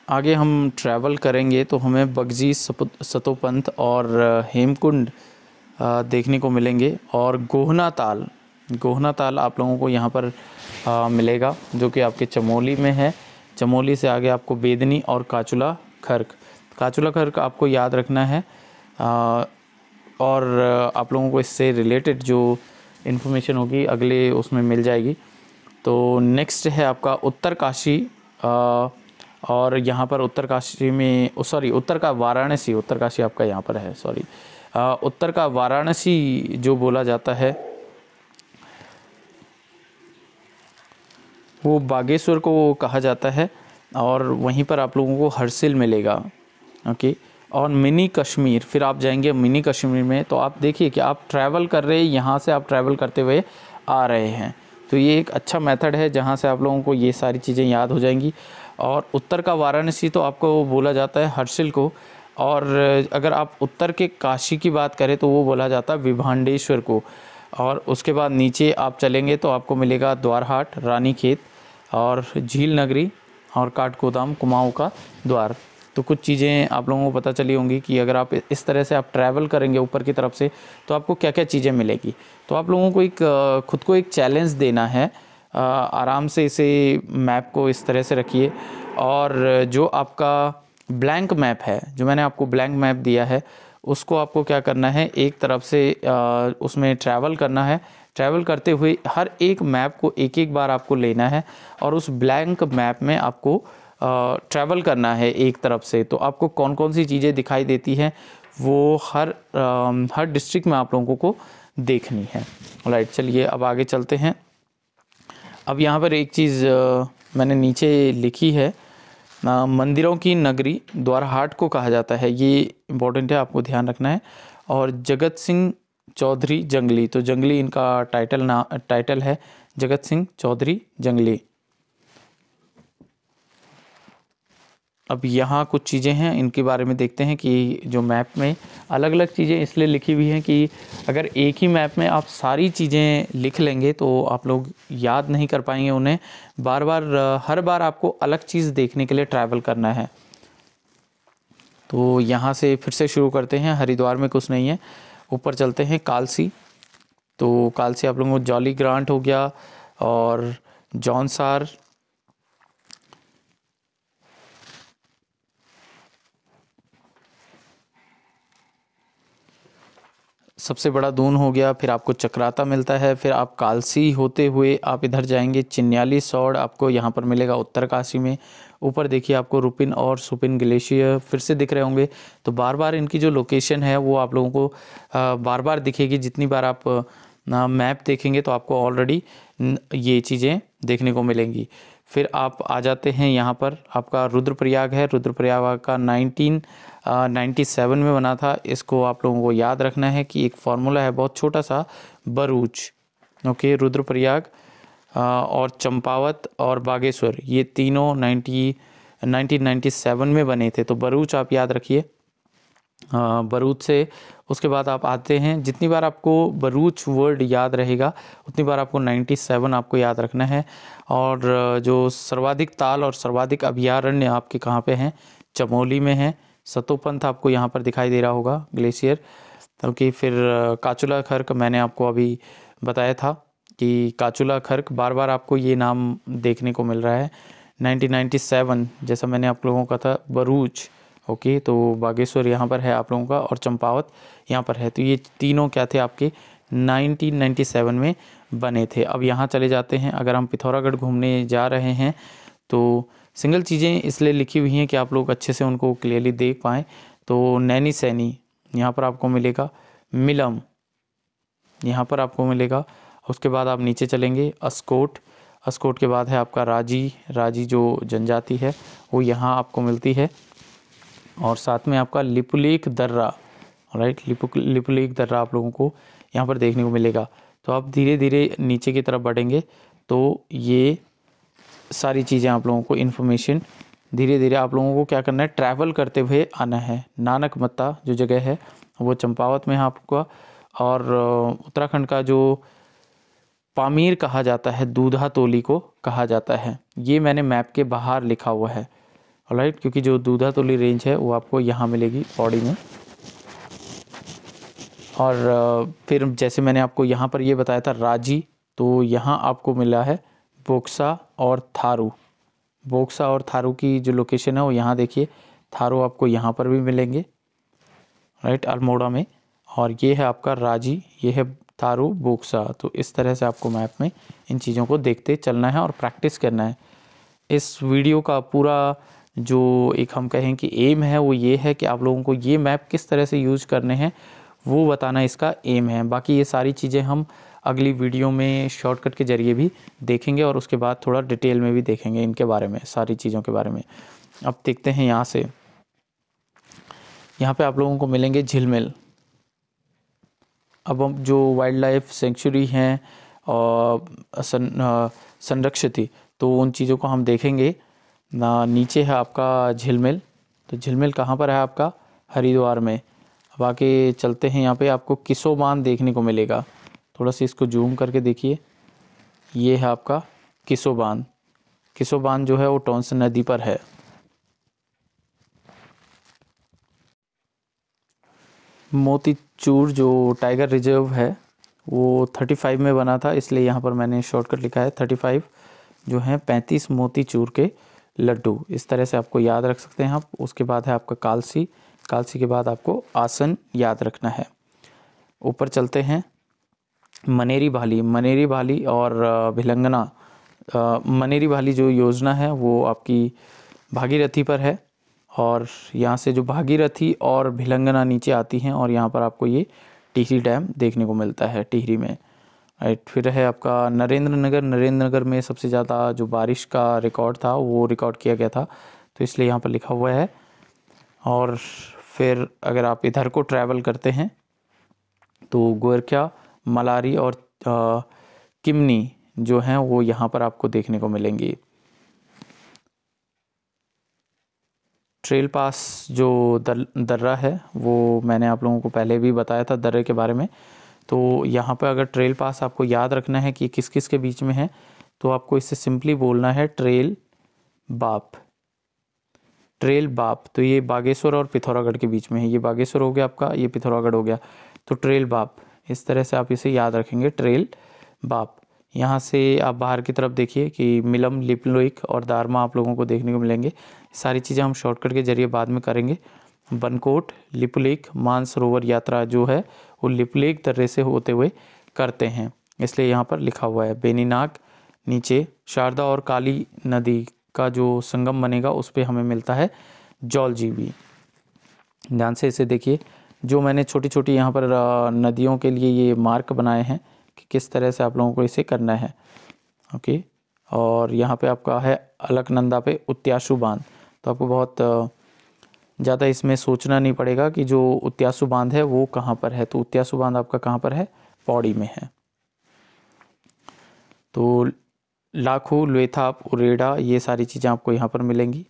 आगे हम ट्रैवल करेंगे तो हमें बगजी सतोपंथ और हेमकुंड देखने को मिलेंगे और गोहना ताल गोहना ताल आप लोगों को यहाँ पर मिलेगा जो कि आपके चमोली में है चमोली से आगे आपको बेदनी और काचुला खर्क काचुला घर आपको याद रखना है आ, और आप लोगों को इससे रिलेटेड जो इन्फॉर्मेशन होगी अगले उसमें मिल जाएगी तो नेक्स्ट है आपका उत्तर काशी और यहाँ पर उत्तर काशी में सॉरी उत्तर का वाराणसी उत्तर काशी आपका यहाँ पर है सॉरी उत्तर का वाराणसी जो बोला जाता है वो बागेश्वर को कहा जाता है और वहीं पर आप लोगों को हरसिल मिलेगा ओके और मिनी कश्मीर फिर आप जाएंगे मिनी कश्मीर में तो आप देखिए कि आप ट्रैवल कर रहे यहाँ से आप ट्रैवल करते हुए आ रहे हैं तो ये एक अच्छा मेथड है जहाँ से आप लोगों को ये सारी चीज़ें याद हो जाएंगी और उत्तर का वाराणसी तो आपको बोला जाता है हर्षिल को और अगर आप उत्तर के काशी की बात करें तो वो बोला जाता है विभांडेश्वर को और उसके बाद नीचे आप चलेंगे तो आपको मिलेगा द्वारहाट रानीखेत और झील नगरी और काठगोदाम कुमाऊँ का द्वार तो कुछ चीज़ें आप लोगों को पता चली होंगी कि अगर आप इस तरह से आप ट्रैवल करेंगे ऊपर की तरफ से तो आपको क्या क्या चीज़ें मिलेगी तो आप लोगों को एक खुद को एक चैलेंज देना है आराम से इसे मैप को इस तरह से रखिए और जो आपका ब्लैंक मैप है जो मैंने आपको ब्लैंक मैप दिया है उसको आपको क्या करना है एक तरफ से उसमें ट्रैवल करना है ट्रैवल करते हुए हर एक मैप को एक एक बार आपको लेना है और उस ब्लैंक मैप में आपको ट्रैवल करना है एक तरफ से तो आपको कौन कौन सी चीज़ें दिखाई देती हैं वो हर आ, हर डिस्ट्रिक्ट में आप लोगों को देखनी है राइट चलिए अब आगे चलते हैं अब यहाँ पर एक चीज़ मैंने नीचे लिखी है आ, मंदिरों की नगरी द्वारहाट को कहा जाता है ये इम्पोर्टेंट है आपको ध्यान रखना है और जगत सिंह चौधरी जंगली तो जंगली इनका टाइटल ना टाइटल है जगत सिंह चौधरी जंगली अब यहाँ कुछ चीज़ें हैं इनके बारे में देखते हैं कि जो मैप में अलग अलग चीज़ें इसलिए लिखी हुई हैं कि अगर एक ही मैप में आप सारी चीज़ें लिख लेंगे तो आप लोग याद नहीं कर पाएंगे उन्हें बार बार हर बार आपको अलग चीज़ देखने के लिए ट्रैवल करना है तो यहाँ से फिर से शुरू करते हैं हरिद्वार में कुछ नहीं है ऊपर चलते हैं कालसी तो कालसी आप लोगों को जॉली ग्रांट हो गया और जॉनसार सबसे बड़ा दून हो गया फिर आपको चक्राता मिलता है फिर आप कालसी होते हुए आप इधर जाएंगे चिन्याली सौड़ आपको यहाँ पर मिलेगा उत्तरकाशी में ऊपर देखिए आपको रुपिन और सुपिन ग्लेशियर फिर से दिख रहे होंगे तो बार बार इनकी जो लोकेशन है वो आप लोगों को बार बार दिखेगी जितनी बार आप मैप देखेंगे तो आपको ऑलरेडी ये चीज़ें देखने को मिलेंगी फिर आप आ जाते हैं यहाँ पर आपका रुद्रप्रयाग है रुद्रप्रयाग का नाइनटीन नाइन्टी सेवन में बना था इसको आप लोगों को याद रखना है कि एक फार्मूला है बहुत छोटा सा बरूच ओके रुद्रप्रयाग और चंपावत और बागेश्वर ये तीनों नाइन्टी 1997 में बने थे तो बरूच आप याद रखिए बरूद से उसके बाद आप आते हैं जितनी बार आपको बरूच वर्ड याद रहेगा उतनी बार आपको 97 आपको याद रखना है और जो सर्वाधिक ताल और सर्वाधिक अभ्यारण्य आपके कहाँ पे हैं चमोली में हैं सतोपंथ आपको यहाँ पर दिखाई दे रहा होगा ग्लेशियर क्योंकि फिर काचुला खर्क मैंने आपको अभी बताया था कि काचुला खर्क बार बार आपको ये नाम देखने को मिल रहा है 1997 जैसा मैंने आप लोगों का था बरूच ओके तो बागेश्वर यहाँ पर है आप लोगों का और चंपावत यहाँ पर है तो ये तीनों क्या थे आपके 1997 में बने थे अब यहाँ चले जाते हैं अगर हम पिथौरागढ़ घूमने जा रहे हैं तो सिंगल चीज़ें इसलिए लिखी हुई हैं कि आप लोग अच्छे से उनको क्लियरली देख पाएँ तो नैनी सैनी यहाँ पर आपको मिलेगा मिलम यहाँ पर आपको मिलेगा उसके बाद आप नीचे चलेंगे अस्कोट अस्कोट के बाद है आपका राजी राजी जो जनजाति है वो यहाँ आपको मिलती है और साथ में आपका लिपुलेख दर्रा राइट लिपुलेख दर्रा आप लोगों को यहाँ पर देखने को मिलेगा तो आप धीरे धीरे नीचे की तरफ बढ़ेंगे तो ये सारी चीज़ें आप लोगों को इन्फॉर्मेशन धीरे धीरे आप लोगों को क्या करना है ट्रैवल करते हुए आना है नानक मत्ता जो जगह है वो चंपावत में है आपका और उत्तराखंड का जो पामीर कहा जाता है दूधा तोली को कहा जाता है ये मैंने मैप के बाहर लिखा हुआ है राइट क्योंकि जो दूधा तोली रेंज है वो आपको यहाँ मिलेगी बॉडी में और फिर जैसे मैंने आपको यहाँ पर ये बताया था राजी तो यहाँ आपको मिला है बोक्सा और थारू बोक्सा और थारू की जो लोकेशन है वो यहाँ देखिए थारू आपको यहाँ पर भी मिलेंगे राइट अल्मोड़ा में और ये है आपका राजी ये है थारू बोक्सा तो इस तरह से आपको मैप में इन चीज़ों को देखते चलना है और प्रैक्टिस करना है इस वीडियो का पूरा जो एक हम कहें कि एम है वो ये है कि आप लोगों को ये मैप किस तरह से यूज करने हैं वो बताना इसका एम है बाकी ये सारी चीज़ें हम अगली वीडियो में शॉर्टकट के ज़रिए भी देखेंगे और उसके बाद थोड़ा डिटेल में भी देखेंगे इनके बारे में सारी चीज़ों के बारे में अब देखते हैं यहाँ से यहाँ पे आप लोगों को मिलेंगे झिलमिल अब हम जो वाइल्ड लाइफ सेंचुरी हैं और संरक्षित तो उन चीज़ों को हम देखेंगे ना नीचे है आपका झिलमिल तो झिलमिल कहाँ पर है आपका हरिद्वार में अब आके चलते हैं यहाँ पे आपको किसो बांध देखने को मिलेगा थोड़ा सा इसको जूम करके देखिए ये है आपका किसो बांध किसो बांध जो है वो टोंस नदी पर है मोतीचूर जो टाइगर रिजर्व है वो 35 में बना था इसलिए यहाँ पर मैंने शॉर्टकट लिखा है 35 जो है 35 मोतीचूर के लड्डू इस तरह से आपको याद रख सकते हैं आप उसके बाद है आपका कालसी कालसी के बाद आपको आसन याद रखना है ऊपर चलते हैं मनेरी भाली मनेरी भाली और भिलंगना मनेरी भाली जो योजना है वो आपकी भागीरथी पर है और यहाँ से जो भागीरथी और भिलंगना नीचे आती हैं और यहाँ पर आपको ये टिहरी डैम देखने को मिलता है टिहरी में राइट फिर है आपका नरेंद्र नगर नरेंद्र नगर में सबसे ज़्यादा जो बारिश का रिकॉर्ड था वो रिकॉर्ड किया गया था तो इसलिए यहाँ पर लिखा हुआ है और फिर अगर आप इधर को ट्रैवल करते हैं तो गोरख्या मलारी और आ, किमनी जो हैं वो यहाँ पर आपको देखने को मिलेंगी ट्रेल पास जो दर, दर्रा है वो मैंने आप लोगों को पहले भी बताया था दर्रे के बारे में तो यहाँ पर अगर ट्रेल पास आपको याद रखना है कि किस किस के बीच में है तो आपको इससे सिंपली बोलना है ट्रेल बाप ट्रेल बाप तो ये बागेश्वर और पिथौरागढ़ के बीच में है ये बागेश्वर हो गया आपका ये पिथौरागढ़ हो गया तो ट्रेल बाप इस तरह से आप इसे याद रखेंगे ट्रेल बाप यहाँ से आप बाहर की तरफ देखिए कि मिलम लिपलोइक और दारमा आप लोगों को देखने को मिलेंगे सारी चीज़ें हम शॉर्टकट के जरिए बाद में करेंगे बनकोट लिपुलिक मानसरोवर यात्रा जो है वो लिपलेख दर्रे से होते हुए करते हैं इसलिए यहाँ पर लिखा हुआ है बेनीनाग नीचे शारदा और काली नदी का जो संगम बनेगा उस पर हमें मिलता है जौल जीवी ध्यान से इसे देखिए जो मैंने छोटी छोटी यहाँ पर नदियों के लिए ये मार्क बनाए हैं कि किस तरह से आप लोगों को इसे करना है ओके और यहाँ पे आपका है अलकनंदा पे उत्याशु बांध तो आपको बहुत ज़्यादा इसमें सोचना नहीं पड़ेगा कि जो उत्यासु बांध है वो कहाँ पर है तो उत्यासु बांध आपका कहाँ पर है पौड़ी में है तो लाखू लोथाप उरेडा ये सारी चीज़ें आपको यहाँ पर मिलेंगी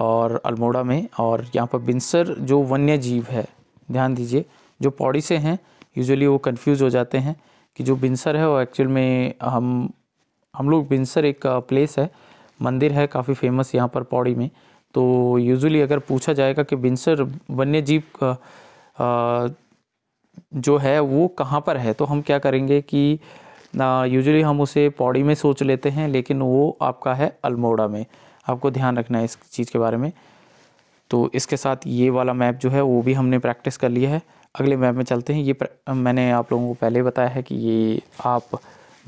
और अल्मोड़ा में और यहाँ पर बिन्सर जो वन्य जीव है ध्यान दीजिए जो पौड़ी से हैं यूजुअली वो कंफ्यूज हो जाते हैं कि जो बिन्सर है वो एक्चुअल में हम हम लोग बिन्सर एक प्लेस है मंदिर है काफ़ी फेमस यहाँ पर पौड़ी में तो यूजुअली अगर पूछा जाएगा कि बिंसर वन्य जीव का जो है वो कहाँ पर है तो हम क्या करेंगे कि यूजुअली हम उसे पौड़ी में सोच लेते हैं लेकिन वो आपका है अल्मोड़ा में आपको ध्यान रखना है इस चीज़ के बारे में तो इसके साथ ये वाला मैप जो है वो भी हमने प्रैक्टिस कर लिया है अगले मैप में चलते हैं ये प्र... मैंने आप लोगों को पहले बताया है कि ये आप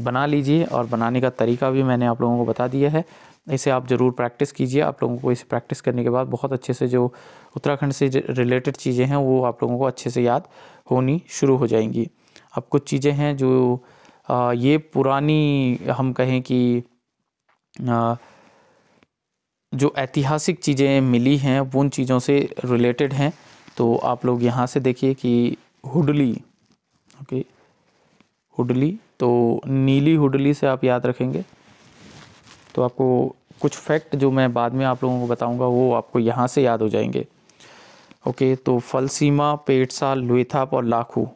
बना लीजिए और बनाने का तरीका भी मैंने आप लोगों को बता दिया है इसे आप ज़रूर प्रैक्टिस कीजिए आप लोगों को इसे प्रैक्टिस करने के बाद बहुत अच्छे से जो उत्तराखंड से रिलेटेड चीज़ें हैं वो आप लोगों को अच्छे से याद होनी शुरू हो जाएंगी अब कुछ चीज़ें हैं जो आ, ये पुरानी हम कहें कि आ, जो ऐतिहासिक चीज़ें मिली हैं उन चीज़ों से रिलेटेड हैं तो आप लोग यहाँ से देखिए कि हुडली ओके हुडली तो नीली हुडली से आप याद रखेंगे तो आपको कुछ फैक्ट जो मैं बाद में आप लोगों को बताऊंगा वो आपको यहाँ से याद हो जाएंगे ओके तो फलसीमा पेटसा लुथाप और लाखू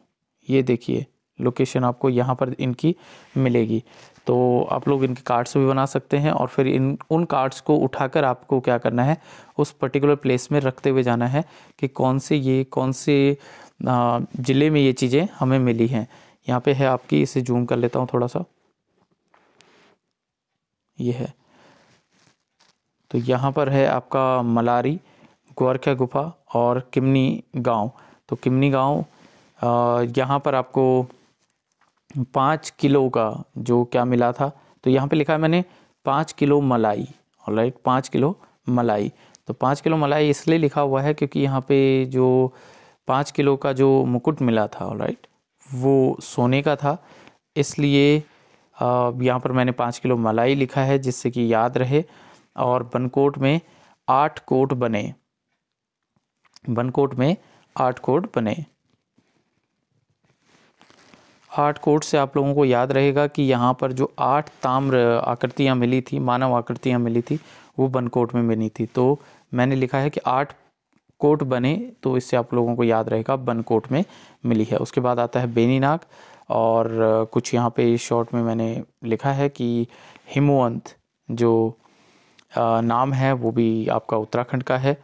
ये देखिए लोकेशन आपको यहाँ पर इनकी मिलेगी तो आप लोग इनके कार्ड्स भी बना सकते हैं और फिर इन उन कार्ड्स को उठाकर आपको क्या करना है उस पर्टिकुलर प्लेस में रखते हुए जाना है कि कौन से ये कौन से ज़िले में ये चीज़ें हमें मिली हैं यहाँ पे है आपकी इसे जूम कर लेता हूँ थोड़ा सा ये है तो यहाँ पर है आपका मलारी ग्वारख्या गुफा और किमनी गांव तो किमनी गांव यहाँ पर आपको पाँच किलो का जो क्या मिला था तो यहाँ पे लिखा है मैंने पाँच किलो मलाई और राइट पाँच किलो मलाई तो पाँच किलो मलाई इसलिए लिखा हुआ है क्योंकि यहाँ पे जो पाँच किलो का जो मुकुट मिला था राइट वो सोने का था इसलिए यहाँ पर मैंने पाँच किलो मलाई लिखा है जिससे कि याद रहे और बनकोट में आठ कोट बने बनकोट में आठ कोट बने आठ कोट से आप लोगों को याद रहेगा कि यहाँ पर जो आठ ताम्र आकृतियाँ मिली थी मानव आकृतियाँ मिली थी वो बनकोट में मिली थी तो मैंने लिखा है कि आठ कोट बने तो इससे आप लोगों को याद रहेगा बनकोट में मिली है उसके बाद आता है बेनीनाग और कुछ यहाँ पे शॉर्ट में मैंने लिखा है कि हिमवंत जो नाम है वो भी आपका उत्तराखंड का है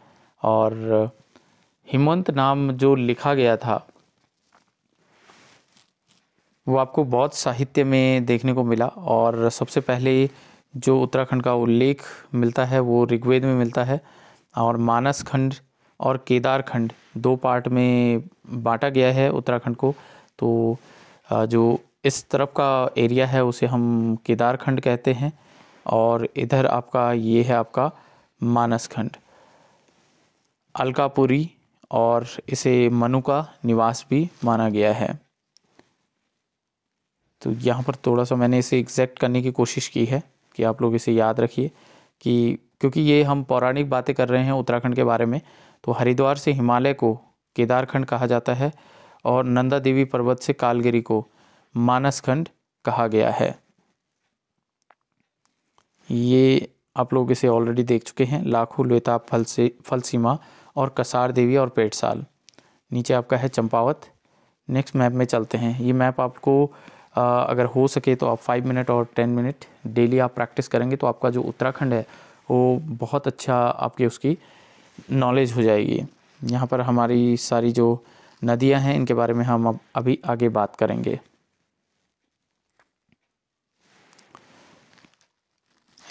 और हिमंत नाम जो लिखा गया था वो आपको बहुत साहित्य में देखने को मिला और सबसे पहले जो उत्तराखंड का उल्लेख मिलता है वो ऋग्वेद में मिलता है और मानस खंड और केदार खंड दो पार्ट में बांटा गया है उत्तराखंड को तो जो इस तरफ का एरिया है उसे हम केदारखंड कहते हैं और इधर आपका ये है आपका मानस खंड अलकापुरी और इसे मनु का निवास भी माना गया है तो यहाँ पर थोड़ा सा मैंने इसे एग्जैक्ट करने की कोशिश की है कि आप लोग इसे याद रखिए कि क्योंकि ये हम पौराणिक बातें कर रहे हैं उत्तराखंड के बारे में तो हरिद्वार से हिमालय को केदारखंड कहा जाता है और नंदा देवी पर्वत से कालगिरी को मानसखंड कहा गया है ये आप लोग इसे ऑलरेडी देख चुके हैं लाखों लोताब फल से फल सीमा और कसार देवी और पेटसाल नीचे आपका है चंपावत नेक्स्ट मैप में चलते हैं ये मैप आपको आ, अगर हो सके तो आप फाइव मिनट और टेन मिनट डेली आप प्रैक्टिस करेंगे तो आपका जो उत्तराखंड है वो बहुत अच्छा आपकी उसकी नॉलेज हो जाएगी यहाँ पर हमारी सारी जो नदियाँ हैं इनके बारे में हम अब अभी आगे बात करेंगे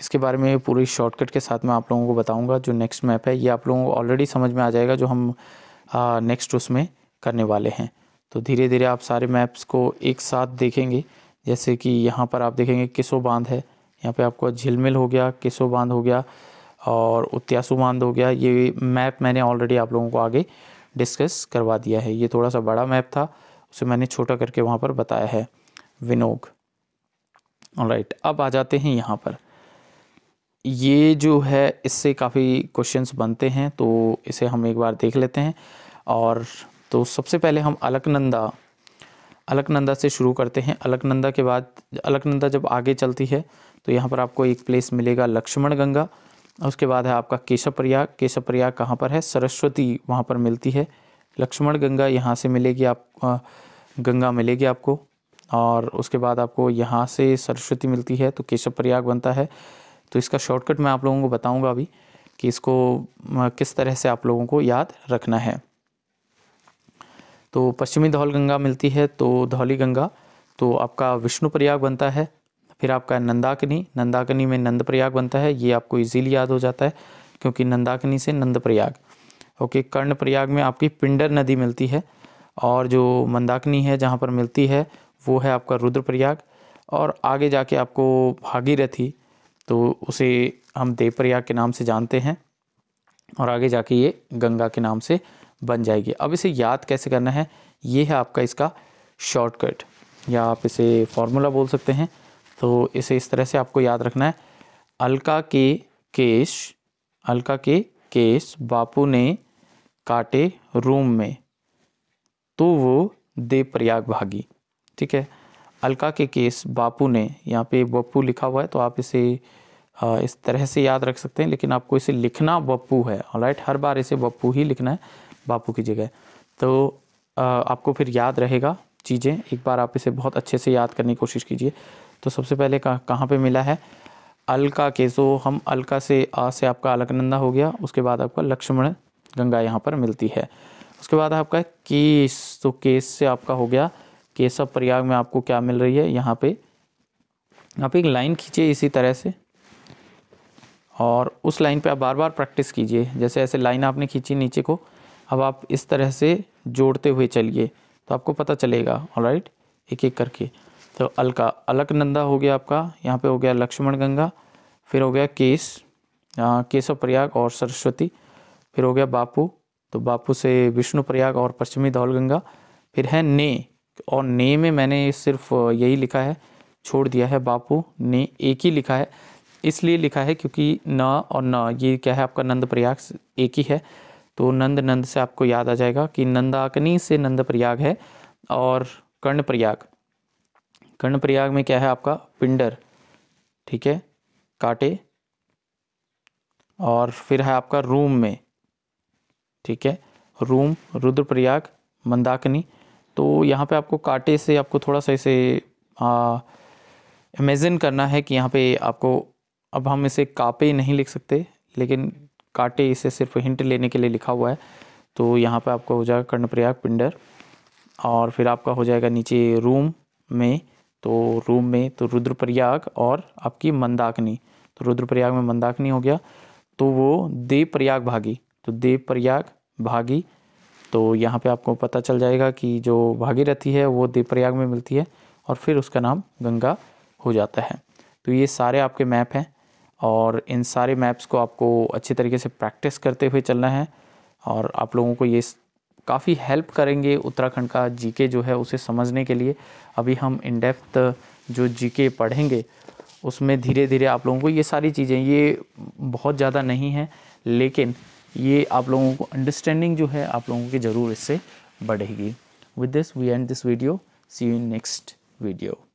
इसके बारे में पूरी शॉर्टकट के साथ मैं आप लोगों को बताऊंगा जो नेक्स्ट मैप है ये आप लोगों को ऑलरेडी समझ में आ जाएगा जो हम नेक्स्ट उसमें करने वाले हैं तो धीरे धीरे आप सारे मैप्स को एक साथ देखेंगे जैसे कि यहाँ पर आप देखेंगे किसो बांध है यहाँ पर आपको झिलमिल हो गया किसो बांध हो गया और उत्यासु बांध हो गया ये मैप मैंने ऑलरेडी आप लोगों को आगे डिस्कस करवा दिया है ये थोड़ा सा बड़ा मैप था उसे मैंने छोटा करके वहाँ पर बताया है विनोग राइट अब आ जाते हैं यहाँ पर ये जो है इससे काफ़ी क्वेश्चंस बनते हैं तो इसे हम एक बार देख लेते हैं और तो सबसे पहले हम अलकनंदा अलकनंदा से शुरू करते हैं अलकनंदा के बाद अलकनंदा जब आगे चलती है तो यहाँ पर आपको एक प्लेस मिलेगा लक्ष्मण गंगा उसके बाद है आपका केशव प्रयाग केशव प्रयाग कहाँ पर है सरस्वती वहाँ पर मिलती है लक्ष्मण गंगा यहाँ से मिलेगी आप गंगा मिलेगी आपको और उसके बाद आपको यहाँ से सरस्वती मिलती है तो केशव प्रयाग बनता है तो इसका शॉर्टकट मैं आप लोगों को बताऊंगा अभी कि इसको किस तरह से आप लोगों को याद रखना है तो पश्चिमी धौल गंगा मिलती है तो धौली गंगा तो आपका विष्णु प्रयाग बनता है फिर आपका नंदाकिनी नंदाकिनी में नंद प्रयाग बनता है ये आपको इजीली याद हो जाता है क्योंकि नंदाकिनी से Nandprayag okay Karnaprayag में आपकी पिंडर नदी मिलती है और जो मंदाकिनी है जहाँ पर मिलती है वो है आपका रुद्रप्रयाग और आगे जाके आपको भागीरथी तो उसे हम देवप्रयाग के नाम से जानते हैं और आगे जाके ये गंगा के नाम से बन जाएगी अब इसे याद कैसे करना है ये है आपका इसका शॉर्टकट या आप इसे फॉर्मूला बोल सकते हैं तो इसे इस तरह से आपको याद रखना है अलका के केश अलका के केश बापू ने काटे रूम में तो वो देवप्रयाग भागी ठीक है अलका के केस बापू ने यहाँ पे बप्पू लिखा हुआ है तो आप इसे इस तरह से याद रख सकते हैं लेकिन आपको इसे लिखना बप्पू है राइट हर बार इसे बप्पू ही लिखना है बापू की जगह तो आपको फिर याद रहेगा चीज़ें एक बार आप इसे बहुत अच्छे से याद करने की कोशिश कीजिए तो सबसे पहले कहाँ कहाँ पर मिला है अलका के सो तो हम अलका से आ से आपका अलकनंदा हो गया उसके बाद आपका लक्ष्मण गंगा यहाँ पर मिलती है उसके बाद आपका केस तो केस से आपका हो गया केशव प्रयाग में आपको क्या मिल रही है यहाँ पे आप एक लाइन खींचे इसी तरह से और उस लाइन पे आप बार बार प्रैक्टिस कीजिए जैसे ऐसे लाइन आपने खींची नीचे को अब आप इस तरह से जोड़ते हुए चलिए तो आपको पता चलेगा और राइट एक एक करके तो अलका अलकनंदा हो गया आपका यहाँ पे हो गया लक्ष्मण गंगा फिर हो गया केस केशव प्रयाग और सरस्वती फिर हो गया बापू तो बापू से विष्णु प्रयाग और पश्चिमी धौल गंगा फिर है ने और ने में मैंने सिर्फ यही लिखा है छोड़ दिया है बापू ने एक ही लिखा है इसलिए लिखा है क्योंकि न और न ये क्या है आपका नंद प्रयाग एक ही है तो नंद नंद से आपको याद आ जाएगा कि नंदाकनी से नंद प्रयाग है और कर्ण प्रयाग कर्ण प्रयाग में क्या है आपका पिंडर ठीक है काटे और फिर है आपका रूम में ठीक है रूम रुद्रप्रयाग मंदाकनी तो यहाँ पे आपको कांटे से आपको थोड़ा सा इसे इमेजिन करना है कि यहाँ पे आपको अब हम इसे कापे नहीं लिख सकते लेकिन काटे इसे सिर्फ हिंट लेने के लिए लिखा हुआ है तो यहाँ पे आपका हो जाएगा कर्णप्रयाग पिंडर और फिर आपका हो जाएगा नीचे रूम में तो रूम में तो रुद्रप्रयाग और आपकी मंदाकिनी तो रुद्रप्रयाग में मंदाकिनी हो गया तो वो देवप्रयाग भागी तो देवप्रयाग भागी तो यहाँ पे आपको पता चल जाएगा कि जो भागीरथी है वो देवप्रयाग में मिलती है और फिर उसका नाम गंगा हो जाता है तो ये सारे आपके मैप हैं और इन सारे मैप्स को आपको अच्छे तरीके से प्रैक्टिस करते हुए चलना है और आप लोगों को ये काफ़ी हेल्प करेंगे उत्तराखंड का जीके जो है उसे समझने के लिए अभी हम इन डेप्थ जो जीके पढ़ेंगे उसमें धीरे धीरे आप लोगों को ये सारी चीज़ें ये बहुत ज़्यादा नहीं है लेकिन ये आप लोगों को अंडरस्टैंडिंग जो है आप लोगों की ज़रूर इससे
बढ़ेगी with this we end this video see you next video